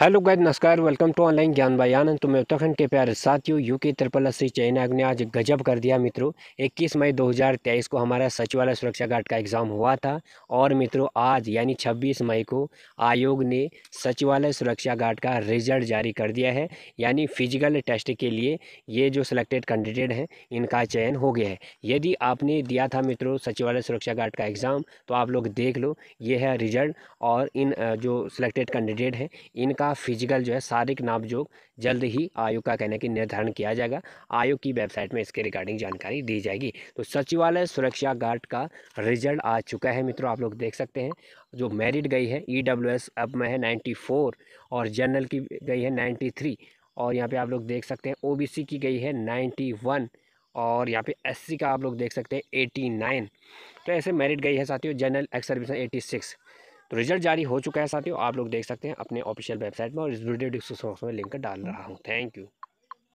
hello guys नमस्कार welcome to online Gyan भाई आनंद तो मैं उत्तराखंड के प्यारे साथियों यू के त्रिपल अस्सी चयनाग ने आज गजब कर दिया मित्रों 21 मई 2023 को हमारा सचिवालय सुरक्षा गार्ड का एग्ज़ाम हुआ था और मित्रों आज यानी 26 मई को आयोग ने सचिवालय सुरक्षा गार्ड का रिजल्ट जारी कर दिया है यानी फिजिकल टेस्ट के लिए ये जो सिलेक्टेड कैंडिडेट हैं इनका चयन हो गया है यदि आपने दिया था मित्रों सचिवालय सुरक्षा गार्ड का एग्ज़ाम तो आप लोग देख लो ये है रिजल्ट और इन जो सिलेक्टेड कैंडिडेट हैं इनका का फिजिकल जो है शारीरिक नाप जोग जल्द ही आयोग का कहना कि निर्धारण किया जाएगा आयोग की वेबसाइट में इसके रिगार्डिंग जानकारी दी जाएगी तो सचिवालय सुरक्षा गार्ड का रिजल्ट आ चुका है मित्रों आप लोग देख सकते हैं जो मेरिट गई है ई e अब में है नाइन्टी और जनरल की गई है नाइन्टी और यहाँ पर आप लोग देख सकते हैं ओबीसी की गई है नाइन्टी और यहाँ पे एस का आप लोग देख सकते हैं 89 तो ऐसे मेरिट गई है साथियों जनरल एक्स एटी सिक्स तो रिजल्ट जारी हो चुका है साथियों आप लोग देख सकते हैं अपने ऑफिशियल वेबसाइट में और इस वीडियो डिस्क्रिप्शन बॉक्स में लिंक डाल रहा हूँ थैंक यू